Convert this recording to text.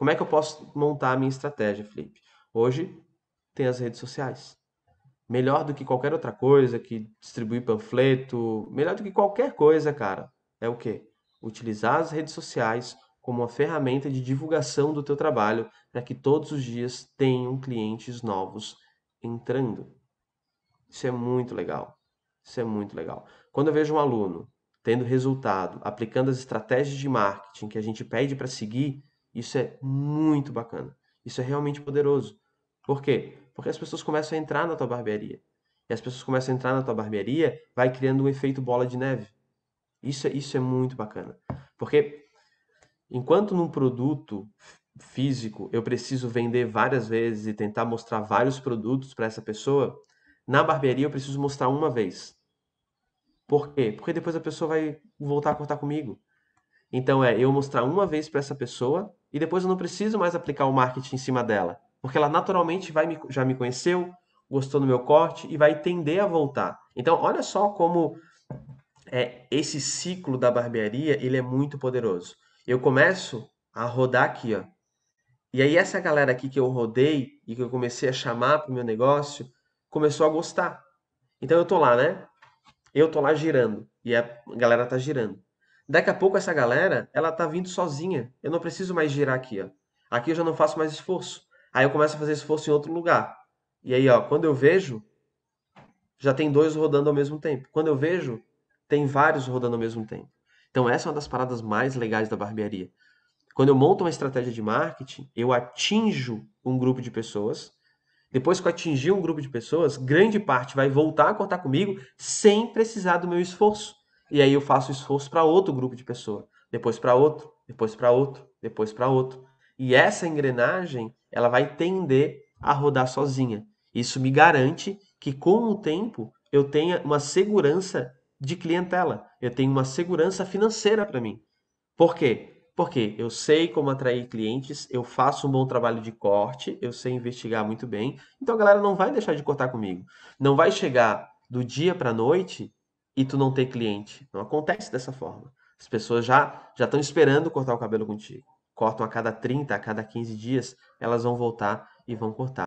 Como é que eu posso montar a minha estratégia, Felipe? Hoje tem as redes sociais. Melhor do que qualquer outra coisa, que distribuir panfleto, melhor do que qualquer coisa, cara. É o quê? Utilizar as redes sociais como uma ferramenta de divulgação do teu trabalho para que todos os dias tenham clientes novos entrando. Isso é muito legal. Isso é muito legal. Quando eu vejo um aluno tendo resultado, aplicando as estratégias de marketing que a gente pede para seguir, isso é muito bacana. Isso é realmente poderoso. Por quê? Porque as pessoas começam a entrar na tua barbearia. E as pessoas começam a entrar na tua barbearia, vai criando um efeito bola de neve. Isso, é, isso é muito bacana. Porque enquanto num produto físico eu preciso vender várias vezes e tentar mostrar vários produtos para essa pessoa, na barbearia eu preciso mostrar uma vez. Por quê? Porque depois a pessoa vai voltar a cortar comigo. Então é eu mostrar uma vez para essa pessoa e depois eu não preciso mais aplicar o marketing em cima dela, porque ela naturalmente vai me, já me conheceu, gostou do meu corte e vai tender a voltar. Então olha só como é, esse ciclo da barbearia ele é muito poderoso. Eu começo a rodar aqui, ó. E aí essa galera aqui que eu rodei e que eu comecei a chamar para o meu negócio começou a gostar. Então eu tô lá, né? Eu tô lá girando e a galera tá girando. Daqui a pouco essa galera, ela tá vindo sozinha. Eu não preciso mais girar aqui, ó. Aqui eu já não faço mais esforço. Aí eu começo a fazer esforço em outro lugar. E aí, ó, quando eu vejo, já tem dois rodando ao mesmo tempo. Quando eu vejo, tem vários rodando ao mesmo tempo. Então essa é uma das paradas mais legais da barbearia. Quando eu monto uma estratégia de marketing, eu atinjo um grupo de pessoas. Depois que eu atingir um grupo de pessoas, grande parte vai voltar a contar comigo sem precisar do meu esforço. E aí eu faço esforço para outro grupo de pessoa, depois para outro, depois para outro, depois para outro. E essa engrenagem, ela vai tender a rodar sozinha. Isso me garante que com o tempo eu tenha uma segurança de clientela, eu tenho uma segurança financeira para mim. Por quê? Porque eu sei como atrair clientes, eu faço um bom trabalho de corte, eu sei investigar muito bem. Então a galera não vai deixar de cortar comigo. Não vai chegar do dia para a noite e tu não ter cliente. Não acontece dessa forma. As pessoas já já estão esperando cortar o cabelo contigo. Cortam a cada 30, a cada 15 dias, elas vão voltar e vão cortar.